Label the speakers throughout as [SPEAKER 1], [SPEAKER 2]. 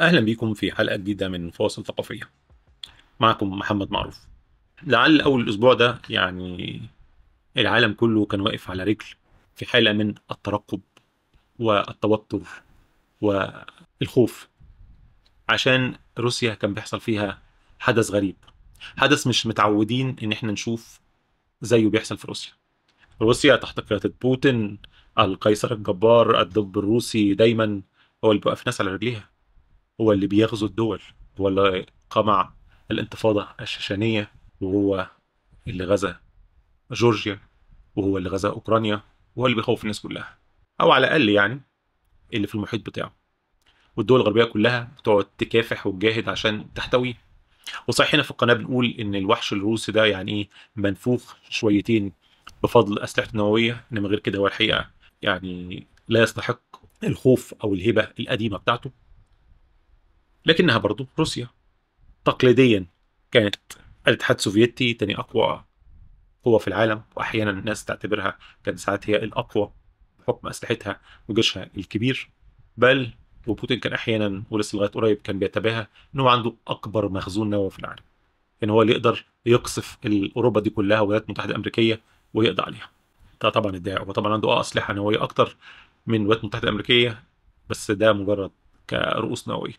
[SPEAKER 1] أهلا بكم في حلقة جديدة من فواصل ثقافية معكم محمد معروف لعل أول الأسبوع ده يعني العالم كله كان واقف على رجل في حالة من الترقب والتوتر والخوف عشان روسيا كان بيحصل فيها حدث غريب حدث مش متعودين ان احنا نشوف زيه بيحصل في روسيا روسيا تحت قيادة بوتين القيصر الجبار الدب الروسي دايما هو اللي بيوقف ناس على رجليها هو اللي بيغزو الدول هو اللي قمع الانتفاضة الشاشانية وهو اللي غزا جورجيا وهو اللي غزا أوكرانيا وهو اللي بيخوف الناس كلها أو على الأقل يعني اللي في المحيط بتاعه والدول الغربية كلها بتقعد تكافح وتجاهد عشان تحتويه وصحيح هنا في القناة بنقول إن الوحش الروسي ده يعني إيه منفوخ شويتين بفضل أسلحته النووية إنما غير كده هو الحقيقة يعني لا يستحق الخوف أو الهبة القديمة بتاعته لكنها برضو روسيا تقليديا كانت الاتحاد السوفيتي ثاني أقوى قوة في العالم وأحيانا الناس تعتبرها كانت ساعات هي الأقوى بحكم أسلحتها وجيشها الكبير بل وبوتين كان أحيانا ولسه لغاية قريب كان بيتباهى إن هو عنده أكبر مخزون نووي في العالم يعني هو اللي يقدر يقصف أوروبا دي كلها والولايات المتحدة الأمريكية ويقضي عليها ده طبعا ادعاء هو طبعا عنده اه اسلحه نوويه اكتر من الولايات المتحده الامريكيه بس ده مجرد كرؤوس نوويه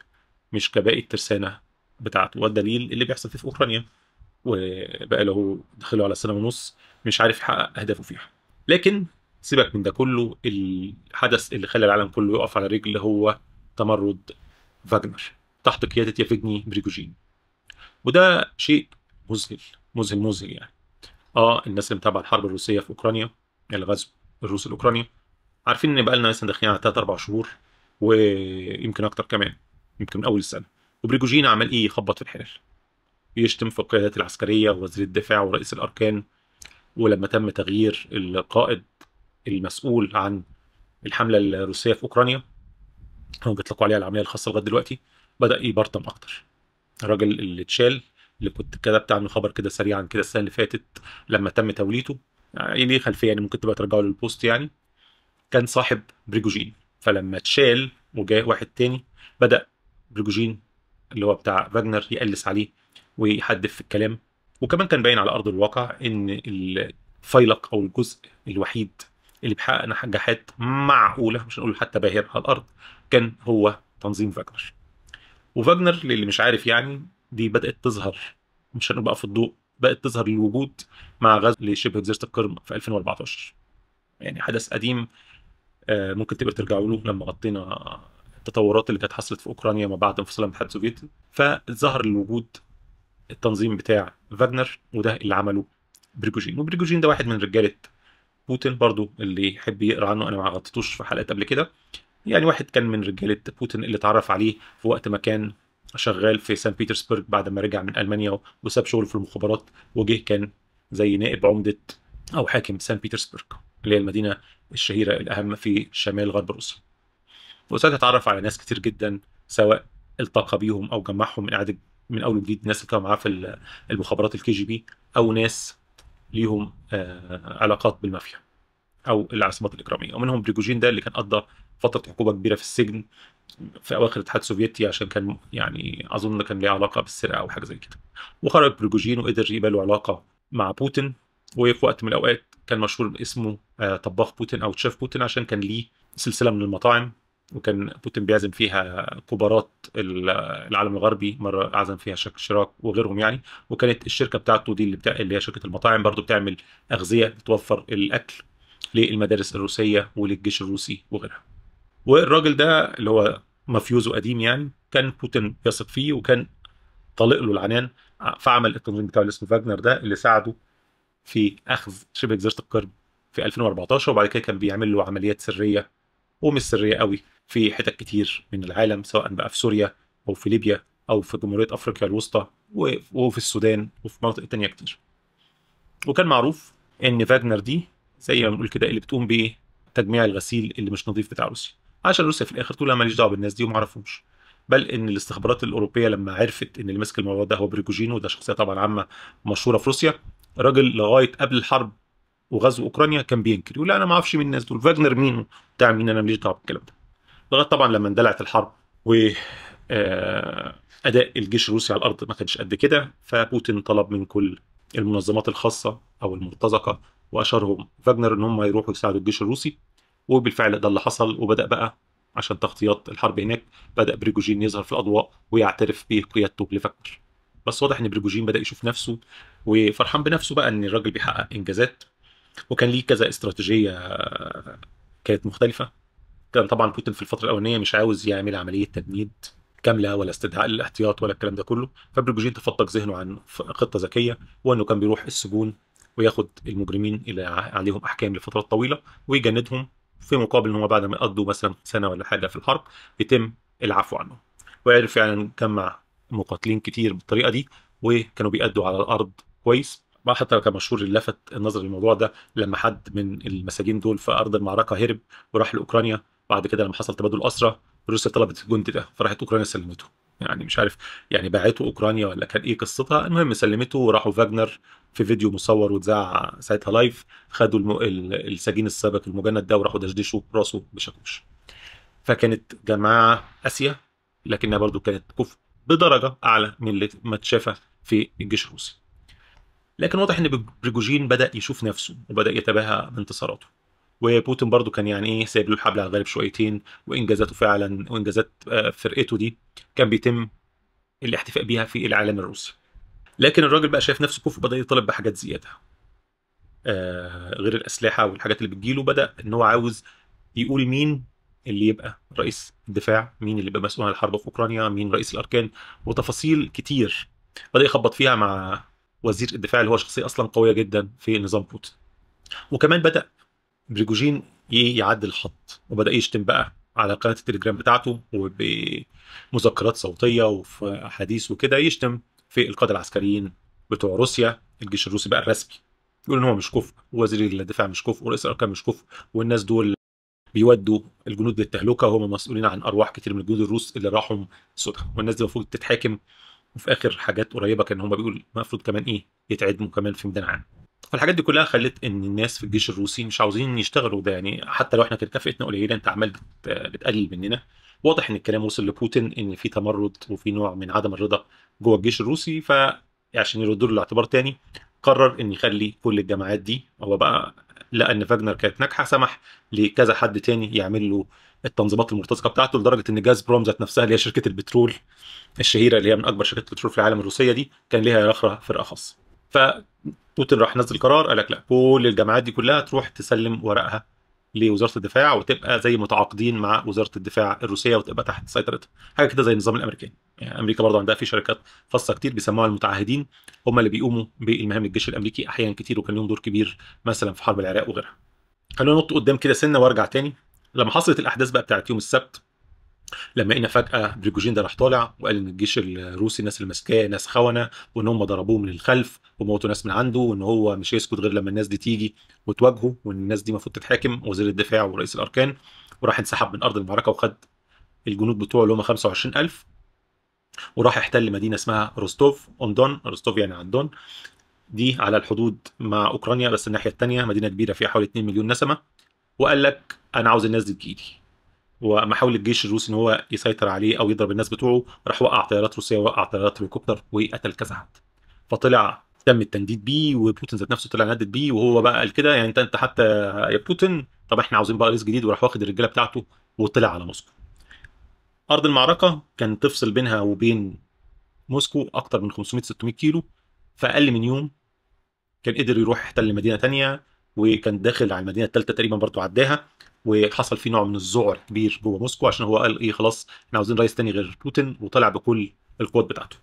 [SPEAKER 1] مش كباقي الترسانه بتاعته والدليل اللي بيحصل فيه في اوكرانيا وبقى له دخله على سنه ونص مش عارف يحقق اهدافه فيها لكن سيبك من ده كله الحدث اللي خلى العالم كله يقف على رجل هو تمرد فاجنر تحت قياده يافجني بريجوجين وده شيء مذهل مذهل مذهل يعني اه الناس اللي متابعه الحرب الروسيه في اوكرانيا الغزو الروسي لاوكرانيا عارفين ان بقى لنا مثلا داخلين على 3 4 شهور ويمكن اكتر كمان يمكن من اول السنه وبريجوجين عمل ايه يخبط في الحلال يشتم في القيادات العسكريه ووزير الدفاع ورئيس الاركان ولما تم تغيير القائد المسؤول عن الحمله الروسيه في اوكرانيا هو بيطلقوا عليها العمليه الخاصه لغايه دلوقتي بدا يبرطم اكتر الراجل اللي اتشال اللي كنت كتبت عنه خبر كده سريعا كده السنه اللي فاتت لما تم توليته يعني خلفيه يعني ممكن تبقى ترجعوا للبوست يعني كان صاحب بريجوجين فلما اتشال وجاء واحد تاني بدا بريجوجين اللي هو بتاع فاجنر يقلس عليه ويحدف في الكلام وكمان كان باين على ارض الواقع ان الفيلق او الجزء الوحيد اللي بيحقق نجاحات معقوله مش هنقول حتى باهر على الارض كان هو تنظيم فاجنر وفاجنر للي مش عارف يعني دي بدات تظهر مش هنبقى في الضوء بقت تظهر للوجود مع غزو شبه جزيره القرم في 2014 يعني حدث قديم آه، ممكن تبقى ترجعوا له لما غطينا التطورات اللي كانت حصلت في اوكرانيا ما بعد انفصال الاتحاد السوفيتي فظهر الوجود التنظيم بتاع فاجنر وده اللي عمله بريجوجين وبريجوجين ده واحد من رجاله بوتين برضو اللي يحب يقرا عنه انا ما غطيتوش في حلقات قبل كده يعني واحد كان من رجاله بوتين اللي اتعرف عليه في وقت ما كان شغال في سان بيترسبرج بعد ما رجع من المانيا وساب شغله في المخابرات وجه كان زي نائب عمده او حاكم سان بيترسبرج اللي هي المدينه الشهيره الاهم في شمال غرب روسيا وساعتها اتعرف على ناس كتير جدا سواء التقى بيهم او جمعهم من اعاده من اول وجديد الناس اللي كانوا معاه في المخابرات الكي جي بي او ناس ليهم آه، علاقات بالمافيا او العاصمات الاجراميه ومنهم بريجوجين ده اللي كان قضى فتره حقوبه كبيره في السجن في اواخر الاتحاد السوفيتي عشان كان يعني اظن كان ليه علاقه بالسرقه او حاجه زي كده وخرج بريجوجين وقدر يبقى له علاقه مع بوتين وفي وقت من الاوقات كان مشهور باسمه آه، طباخ بوتين او تشيف بوتين عشان كان ليه سلسله من المطاعم وكان بوتين بيعزم فيها كبارات العالم الغربي مره عزم فيها شراك وغيرهم يعني وكانت الشركه بتاعته دي اللي, بتاع اللي هي شركه المطاعم برضو بتعمل اغذيه بتوفر الاكل للمدارس الروسيه وللجيش الروسي وغيرها والراجل ده اللي هو مافيوزو قديم يعني كان بوتين بيثق فيه وكان طالق له العنان فعمل التنظيم بتاعه اللي اسمه فاجنر ده اللي ساعده في اخذ شبه جزيره القرم في 2014 وبعد كده كان بيعمل له عمليات سريه ومش سريه قوي في حتت كتير من العالم سواء بقى في سوريا او في ليبيا او في جمهوريه افريقيا الوسطى وفي السودان وفي مناطق تانية كتير وكان معروف ان فاجنر دي زي ما بنقول كده اللي بتقوم بايه تجميع الغسيل اللي مش نظيف بتاع روسيا عشان روسيا في الاخر تقول انا ماليش دعوه بالناس دي وما اعرفهمش بل ان الاستخبارات الاوروبيه لما عرفت ان اللي ماسك الموضوع ده هو بريجوجين وده شخصيه طبعا عامه مشهوره في روسيا راجل لغايه قبل الحرب وغزو اوكرانيا كان بينكر يقول انا ما اعرفش مين الناس دول فاجنر مين بتاع مين انا ماليش دعوه بالكلام ده لغايه طبعا لما اندلعت الحرب و آه، اداء الجيش الروسي على الارض ما كانش قد كده فبوتين طلب من كل المنظمات الخاصه او المرتزقه واشارهم فاجنر ان هم يروحوا يساعدوا الجيش الروسي وبالفعل ده اللي حصل وبدا بقى عشان تغطيات الحرب هناك بدا بريجوجين يظهر في الاضواء ويعترف بقيادته لفاجنر بس واضح ان بريجوجين بدا يشوف نفسه وفرحان بنفسه بقى ان الراجل بيحقق انجازات وكان ليه كذا استراتيجيه كانت مختلفه كان طبعا بوتين في الفتره الاولانيه مش عاوز يعمل عمليه تجنيد كامله ولا استدعاء للاحتياط ولا الكلام ده كله فبريجوجين تفطك ذهنه عن خطه ذكيه وانه كان بيروح السجون وياخد المجرمين اللي عليهم احكام لفترات طويله ويجندهم في مقابل ان هم بعد ما يقضوا مثلا سنه ولا حاجه في الحرب يتم العفو عنهم وعرف فعلا يعني جمع مقاتلين كتير بالطريقه دي وكانوا بيأدوا على الارض كويس بعض حتى كان مشهور اللي لفت النظر للموضوع ده لما حد من المساجين دول في ارض المعركه هرب وراح لاوكرانيا بعد كده لما حصل تبادل اسرى روسيا طلبت الجندي ده فراحت اوكرانيا سلمته يعني مش عارف يعني باعته اوكرانيا ولا كان ايه قصتها المهم سلمته وراحوا فاجنر في فيديو مصور واتذاع ساعتها لايف خدوا الم... السجين السابق المجند ده وراحوا دشدشوا راسه بشاكوش فكانت جماعه قاسيه لكنها برضو كانت كفء بدرجه اعلى من اللي ما اتشافى في الجيش الروسي لكن واضح ان بريجوجين بدا يشوف نفسه وبدا يتباهى بانتصاراته وبوتين برضو كان يعني ايه سايب له الحبل على الغالب شويتين وانجازاته فعلا وانجازات آه، فرقته دي كان بيتم الاحتفاء بيها في العالم الروسي لكن الراجل بقى شايف نفسه كفء بدا يطالب بحاجات زياده آه، غير الاسلحه والحاجات اللي بتجيله بدا ان هو عاوز يقول مين اللي يبقى رئيس الدفاع مين اللي يبقى مسؤول عن الحرب في اوكرانيا مين رئيس الاركان وتفاصيل كتير بدا يخبط فيها مع وزير الدفاع اللي هو شخصيه اصلا قويه جدا في نظام بوتين وكمان بدا بريجوجين يعدل الخط وبدا يشتم بقى على قناه التليجرام بتاعته وبمذكرات صوتيه وفي احاديث وكده يشتم في القاده العسكريين بتوع روسيا الجيش الروسي بقى الرسمي يقول ان هو مش كفء ووزير الدفاع مش كفء ورئيس الاركان مش كفء والناس دول بيودوا الجنود للتهلكه وهم مسؤولين عن ارواح كتير من الجنود الروس اللي راحوا سودها والناس دي المفروض تتحاكم وفي اخر حاجات قريبه كان هم بيقول المفروض كمان ايه يتعدموا كمان في ميدان عام فالحاجات دي كلها خلت ان الناس في الجيش الروسي مش عاوزين يشتغلوا ده يعني حتى لو احنا كانت كفاءتنا قليله انت عمال بتقلل مننا واضح ان الكلام وصل لبوتين ان في تمرد وفي نوع من عدم الرضا جوه الجيش الروسي فعشان يردوا له الاعتبار تاني قرر ان يخلي كل الجماعات دي هو بقى لقى ان فاجنر كانت ناجحه سمح لكذا حد تاني يعمل له التنظيمات المرتزقه بتاعته لدرجه ان جاز بروم ذات نفسها اللي هي شركه البترول الشهيره اللي هي من اكبر شركات البترول في العالم الروسيه دي كان ليها اخرى فرقه خاصه فبوتين راح نزل قرار قال لك لا كل الجامعات دي كلها تروح تسلم ورقها لوزاره الدفاع وتبقى زي متعاقدين مع وزاره الدفاع الروسيه وتبقى تحت سيطرتها حاجه كده زي النظام الامريكاني يعني امريكا برضه عندها في شركات خاصه كتير بيسموها المتعهدين هم اللي بيقوموا بالمهام الجيش الامريكي احيانا كتير وكان لهم دور كبير مثلا في حرب العراق وغيرها خلونا نط قدام كده سنه وارجع تاني لما حصلت الاحداث بقى بتاعت يوم السبت لما لقينا فجاه بريجوجين ده راح طالع وقال ان الجيش الروسي الناس اللي ماسكاه ناس خونه وان هم ضربوه من الخلف وموتوا ناس من عنده وان هو مش هيسكت غير لما الناس دي تيجي وتواجهه وان الناس دي المفروض تتحاكم وزير الدفاع ورئيس الاركان وراح انسحب من ارض المعركه وخد الجنود بتوعه اللي هم 25000 وراح احتل مدينه اسمها روستوف اون دون روستوف يعني عندون دي على الحدود مع اوكرانيا بس الناحيه الثانيه مدينه كبيره فيها حوالي 2 مليون نسمه وقال لك انا عاوز الناس دي تجيلي حاول الجيش الروسي ان هو يسيطر عليه او يضرب الناس بتوعه راح وقع طيارات روسيه وقع طيارات هليكوبتر وقتل كذا حد فطلع تم التنديد بيه وبوتين ذات نفسه طلع ندد بيه وهو بقى قال كده يعني انت انت حتى يا بوتين طب احنا عاوزين بقى رئيس جديد وراح واخد الرجاله بتاعته وطلع على موسكو ارض المعركه كان تفصل بينها وبين موسكو اكتر من 500 600 كيلو في اقل من يوم كان قدر يروح يحتل مدينه ثانيه وكان داخل على المدينه الثالثه تقريبا برضه عداها وحصل في نوع من الذعر كبير جوه موسكو عشان هو قال ايه خلاص احنا عاوزين رئيس تاني غير بوتين وطلع بكل القوات بتاعته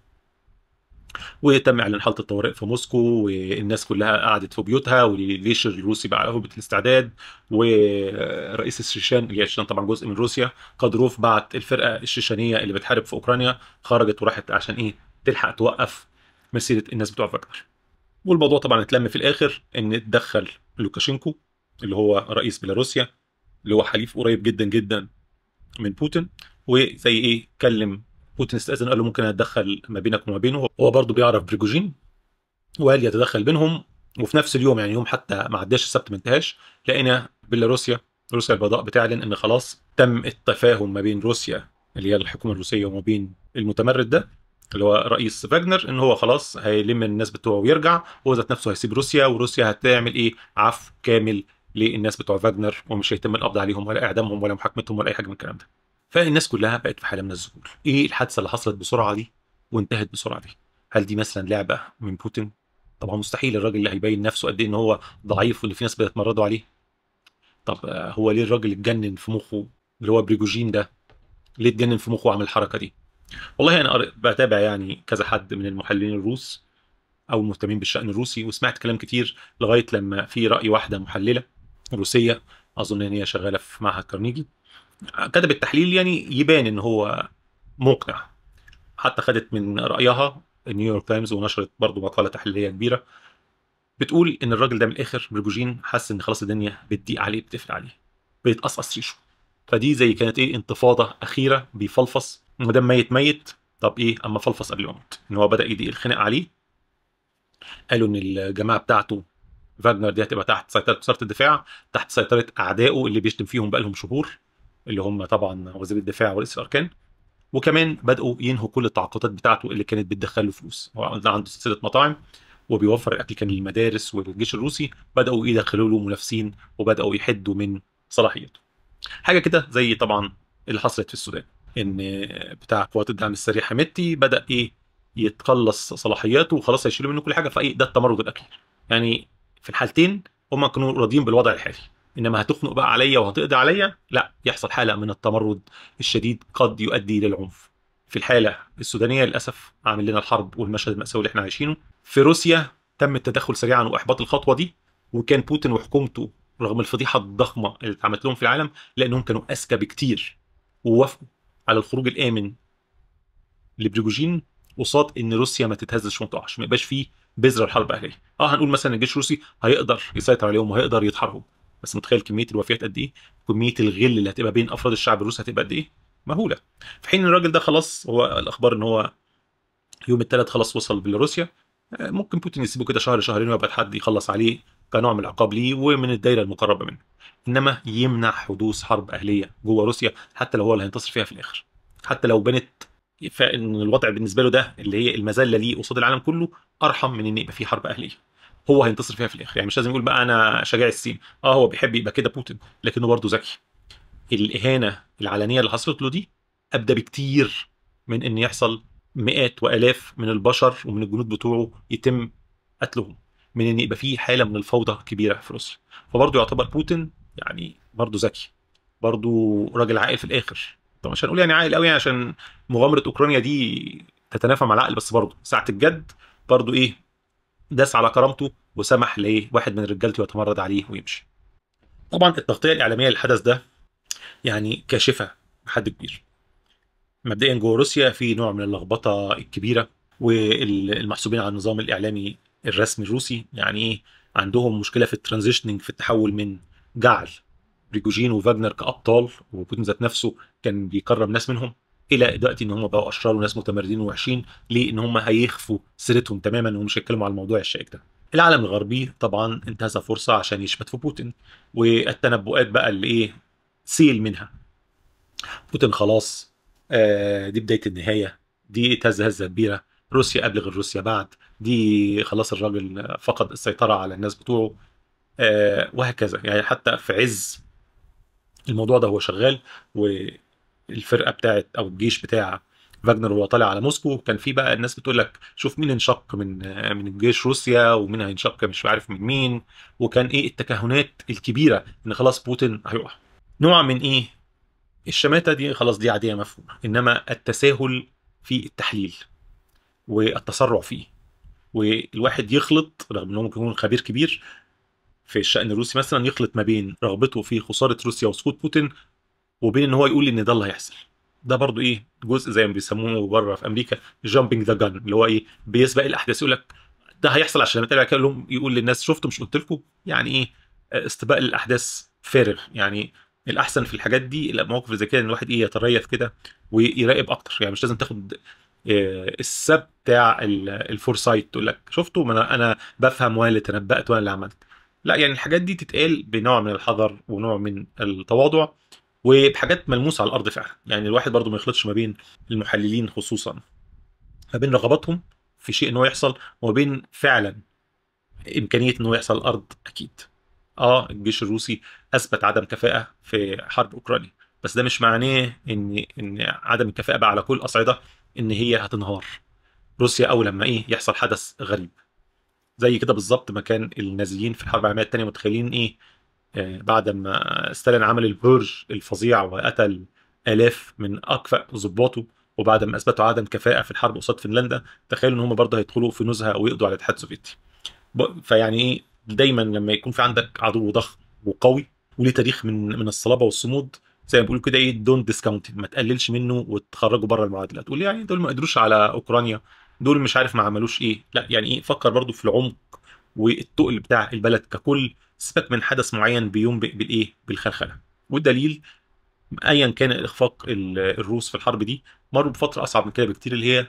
[SPEAKER 1] وتم اعلان حاله الطوارئ في موسكو والناس كلها قعدت في بيوتها والجيش الروسي بقى على الاستعداد ورئيس الشيشان الشيشان طبعا جزء من روسيا قدروف بعت الفرقه الشيشانيه اللي بتحارب في اوكرانيا خرجت وراحت عشان ايه تلحق توقف مسيره الناس بتوع فاجنر والموضوع طبعا اتلم في الاخر ان اتدخل لوكاشينكو اللي هو رئيس بيلاروسيا اللي هو حليف قريب جدا جدا من بوتين وزي ايه كلم بوتين استاذن قال له ممكن اتدخل ما بينك وما بينه هو برضه بيعرف بريجوجين وقال يتدخل بينهم وفي نفس اليوم يعني يوم حتى ما عداش السبت ما انتهاش لقينا بيلاروسيا روسيا البيضاء بتعلن ان خلاص تم التفاهم ما بين روسيا اللي هي الحكومه الروسيه وما بين المتمرد ده اللي هو رئيس فاجنر ان هو خلاص هيلم الناس بتوعه ويرجع وذات نفسه هيسيب روسيا وروسيا هتعمل ايه عفو كامل للناس بتوع فاجنر ومش هيتم القبض عليهم ولا اعدامهم ولا محاكمتهم ولا اي حاجه من الكلام ده فالناس كلها بقت في حاله من الذهول ايه الحادثه اللي حصلت بسرعه دي وانتهت بسرعه دي هل دي مثلا لعبه من بوتين طبعا مستحيل الراجل اللي هيبين نفسه قد ايه ان هو ضعيف واللي في ناس بيتمردوا عليه طب آه، هو ليه الراجل اتجنن في مخه اللي هو بريجوجين ده ليه اتجنن في مخه وعمل الحركه دي والله انا بتابع يعني كذا حد من المحللين الروس او المهتمين بالشان الروسي وسمعت كلام كتير لغايه لما في راي واحده محلله روسيه اظن ان هي شغاله في معهد كارنيجي كتب التحليل يعني يبان ان هو مقنع حتى خدت من رايها نيويورك تايمز ونشرت برضه مقاله تحليليه كبيره بتقول ان الراجل ده من الاخر بريجوجين حس ان خلاص الدنيا بتضيق عليه بتقفل عليه بيتقصقص ريشه فدي زي كانت ايه انتفاضه اخيره بيفلفص ما دام ميت ميت طب ايه اما فلفص قبل ما يموت ان هو بدا يضيق الخناق عليه قالوا ان الجماعه بتاعته فاجنر دي هتبقى تحت سيطره وزاره الدفاع تحت سيطره اعدائه اللي بيشتم فيهم بقالهم شهور اللي هم طبعا وزير الدفاع ورئيس الاركان وكمان بداوا ينهوا كل التعاقدات بتاعته اللي كانت بتدخل له فلوس هو عنده سلسله مطاعم وبيوفر الاكل كان للمدارس والجيش الروسي بداوا يدخلوا له منافسين وبداوا يحدوا من صلاحيته حاجه كده زي طبعا اللي حصلت في السودان ان بتاع قوات الدعم السريع حميدتي بدا ايه يتقلص صلاحياته وخلاص هيشيلوا منه كل حاجه فايه ده التمرد الاكل يعني في الحالتين هم كانوا راضيين بالوضع الحالي انما هتخنق بقى عليا وهتقضي عليا لا يحصل حاله من التمرد الشديد قد يؤدي للعنف في الحاله السودانيه للاسف عامل لنا الحرب والمشهد الماساوي اللي احنا عايشينه في روسيا تم التدخل سريعا واحباط الخطوه دي وكان بوتين وحكومته رغم الفضيحه الضخمه اللي اتعملت لهم في العالم لانهم كانوا اذكى بكتير ووافقوا على الخروج الامن لبريجوجين قصاد ان روسيا ما تتهزش وما تقعش ما يبقاش فيه بذره الحرب الاهليه اه هنقول مثلا الجيش الروسي هيقدر يسيطر عليهم وهيقدر يطحنهم بس متخيل كميه الوفيات قد ايه كميه الغل اللي هتبقى بين افراد الشعب الروسي هتبقى قد ايه مهوله في حين الراجل ده خلاص هو الاخبار ان هو يوم الثلاث خلاص وصل بيلاروسيا آه، ممكن بوتين يسيبه كده شهر شهرين ويبقى حد يخلص عليه كنوع من العقاب ليه ومن الدايره المقربه منه انما يمنع حدوث حرب اهليه جوه روسيا حتى لو هو اللي هينتصر فيها في الاخر حتى لو بنت فان الوضع بالنسبه له ده اللي هي المذله ليه قصاد العالم كله ارحم من ان يبقى في حرب اهليه هو هينتصر فيها في الاخر يعني مش لازم يقول بقى انا شجاع الصين اه هو بيحب يبقى كده بوتين لكنه برضه ذكي الاهانه العلنيه اللي حصلت له دي ابدى بكتير من ان يحصل مئات والاف من البشر ومن الجنود بتوعه يتم قتلهم من ان يبقى في حاله من الفوضى كبيره في روسيا فبرضه يعتبر بوتين يعني برضه ذكي برضه راجل عاقل في الاخر طب مش هنقول يعني عاقل قوي يعني عشان مغامره اوكرانيا دي تتنافى مع العقل بس برضه ساعه الجد برضه ايه داس على كرامته وسمح لايه واحد من رجالته يتمرد عليه ويمشي طبعا التغطيه الاعلاميه للحدث ده يعني كاشفه لحد كبير مبدئيا جوه روسيا في نوع من اللخبطه الكبيره والمحسوبين على النظام الاعلامي الرسمي الروسي يعني ايه عندهم مشكله في الترانزيشننج في التحول من جعل بريجوجين وفاجنر كابطال وبوتين ذات نفسه كان بيكرم ناس منهم الى دلوقتي ان هم بقوا اشرار وناس متمردين ووحشين ليه ان هم هيخفوا سيرتهم تماما ومش هيتكلموا على الموضوع الشائك ده العالم الغربي طبعا انتهز فرصه عشان يشمت في بوتين والتنبؤات بقى اللي ايه سيل منها بوتين خلاص آه دي بدايه النهايه دي اتهز هزه كبيره روسيا قبل غير روسيا بعد دي خلاص الراجل فقد السيطره على الناس بتوعه آه وهكذا يعني حتى في عز الموضوع ده هو شغال والفرقه بتاعت او الجيش بتاع فاجنر وهو طالع على موسكو كان في بقى الناس بتقول لك شوف مين انشق من من جيش روسيا ومين هينشق مش عارف من مين وكان ايه التكهنات الكبيره ان خلاص بوتين هيقع نوع من ايه الشماته دي خلاص دي عاديه مفهومه انما التساهل في التحليل والتسرع فيه والواحد يخلط رغم انه ممكن يكون خبير كبير في الشأن الروسي مثلا يخلط ما بين رغبته في خسارة روسيا وسقوط بوتين وبين ان هو يقول ان ده اللي هيحصل ده برضو ايه جزء زي ما بيسموه بره في امريكا جامبنج ذا جن اللي هو ايه بيسبق الاحداث يقول لك ده هيحصل عشان كده يقول لهم يقول للناس شفتوا مش قلت لكم يعني ايه آه، استباق للاحداث فارغ يعني الاحسن في الحاجات دي المواقف زي كده ان الواحد ايه يتريث كده ويراقب اكتر يعني مش لازم تاخد آه، السب بتاع الفورسايت تقول لك شفتوا انا انا بفهم وانا اللي تنبأت وانا اللي عملت لا يعني الحاجات دي تتقال بنوع من الحذر ونوع من التواضع وبحاجات ملموسه على الارض فعلا يعني الواحد برضو ما يخلطش ما بين المحللين خصوصا ما بين رغباتهم في شيء انه يحصل وما بين فعلا امكانيه انه يحصل الارض اكيد اه الجيش الروسي اثبت عدم كفاءه في حرب اوكرانيا بس ده مش معناه ان ان عدم الكفاءه بقى على كل الاصعده ان هي هتنهار روسيا اول لما ايه يحصل حدث غريب زي كده بالظبط ما كان النازيين في الحرب العالميه الثانيه متخيلين ايه آه، بعد ما ستالين عمل البرج الفظيع وقتل الاف من اكفأ ظباطه وبعد ما اثبتوا عدم كفاءه في الحرب قصاد فنلندا تخيلوا ان هم برضه هيدخلوا في نزهه ويقضوا على الاتحاد السوفيتي فيعني ايه دايما لما يكون في عندك عدو ضخم وقوي وليه تاريخ من من الصلابه والصمود زي ما بيقولوا كده ايه دونت ديسكاونت ما تقللش منه وتخرجه بره المعادله تقول يعني دول ما قدروش على اوكرانيا دول مش عارف ما عملوش ايه لا يعني ايه فكر برضو في العمق والتقل بتاع البلد ككل سيبك من حدث معين بينبئ بالايه بالخلخله والدليل ايا كان الاخفاق الروس في الحرب دي مروا بفتره اصعب من كده بكتير اللي هي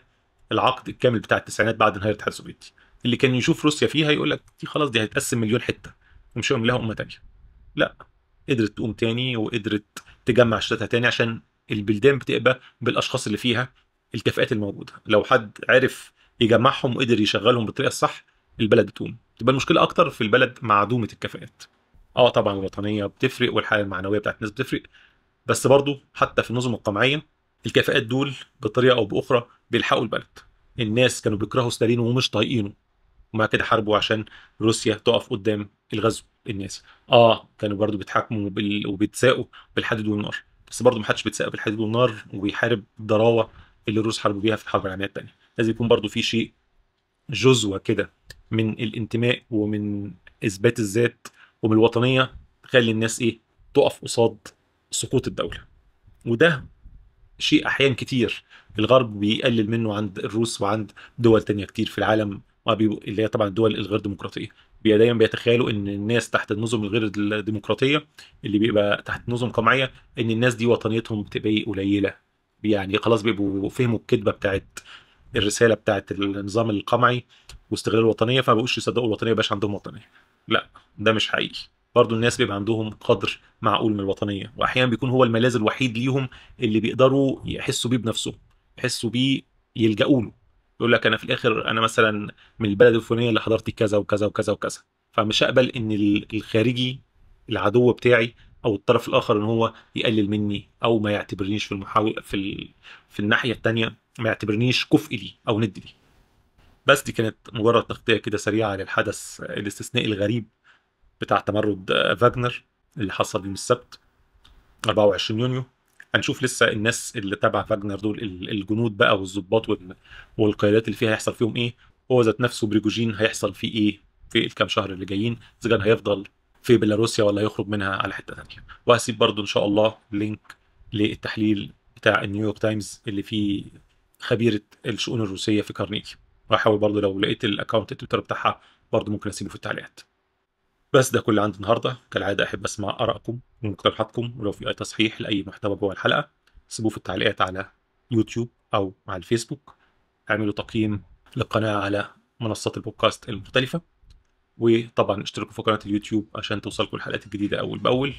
[SPEAKER 1] العقد الكامل بتاع التسعينات بعد نهايه الاتحاد السوفيتي اللي كان يشوف روسيا فيها يقول لك دي خلاص دي هتقسم مليون حته ومش هيقوم لها امه ثانيه لا قدرت تقوم تاني وقدرت تجمع شتاتها تاني عشان البلدان بتبقى بالاشخاص اللي فيها الكفاءات الموجوده لو حد عرف يجمعهم وقدر يشغلهم بالطريقه الصح البلد بتقوم تبقى المشكله اكتر في البلد معدومه الكفاءات اه طبعا الوطنيه بتفرق والحاله المعنويه بتاعت الناس بتفرق بس برضو حتى في النظم القمعيه الكفاءات دول بطريقه او باخرى بيلحقوا البلد الناس كانوا بيكرهوا ستالين ومش طايقينه ومع كده حاربوا عشان روسيا تقف قدام الغزو الناس اه كانوا برضو بيتحاكموا وبيتساقوا بالحديد والنار بس برضو محدش بيتساق بالحديد والنار وبيحارب ضراوه اللي الروس حاربوا بيها في الحرب العالميه الثانيه لازم يكون برضو في شيء جزوه كده من الانتماء ومن اثبات الذات ومن الوطنيه تخلي الناس ايه تقف قصاد سقوط الدوله وده شيء احيان كتير الغرب بيقلل منه عند الروس وعند دول تانية كتير في العالم اللي هي طبعا الدول الغير ديمقراطيه بي دايما بيتخيلوا ان الناس تحت النظم الغير الديمقراطيه اللي بيبقى تحت نظم قمعيه ان الناس دي وطنيتهم بتبقى إيه، قليله يعني خلاص بيبقوا فهموا الكذبه بتاعت الرساله بتاعت النظام القمعي واستغلال الوطنيه فما بقوش يصدقوا الوطنيه باش عندهم وطنيه لا ده مش حقيقي برضه الناس بيبقى عندهم قدر معقول من الوطنيه واحيانا بيكون هو الملاذ الوحيد ليهم اللي بيقدروا يحسوا بيه بنفسهم يحسوا بيه يلجأوا له يقول لك انا في الاخر انا مثلا من البلد الفلانيه اللي حضرت كذا وكذا وكذا وكذا فمش هقبل ان الخارجي العدو بتاعي او الطرف الاخر ان هو يقلل مني او ما يعتبرنيش في المحاول في ال... في الناحيه الثانيه ما يعتبرنيش كفء لي او ند لي بس دي كانت مجرد تغطيه كده سريعه للحدث الاستثنائي الغريب بتاع تمرد فاجنر اللي حصل يوم السبت 24 يونيو هنشوف لسه الناس اللي تبع فاجنر دول الجنود بقى والظباط والقيادات اللي فيها هيحصل فيهم ايه هو ذات نفسه بريجوجين هيحصل فيه ايه في الكام شهر اللي جايين اذا كان هيفضل في بيلاروسيا ولا يخرج منها على حته ثانيه وهسيب برضو ان شاء الله لينك للتحليل بتاع النيويورك تايمز اللي فيه خبيره الشؤون الروسيه في كارنيجي وهحاول برضو لو لقيت الاكونت التويتر بتاعها برضو ممكن اسيبه في التعليقات بس ده كل عندي النهارده كالعاده احب اسمع ارائكم ومقترحاتكم ولو في اي تصحيح لاي محتوى جوه الحلقه سيبوه في التعليقات على يوتيوب او على الفيسبوك اعملوا تقييم للقناه على منصات البودكاست المختلفه وطبعا اشتركوا في قناة اليوتيوب عشان توصلكم الحلقات الجديدة أول بأول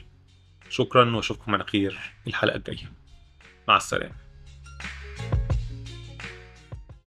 [SPEAKER 1] شكرا واشوفكم على خير الحلقة الجاية مع السلامة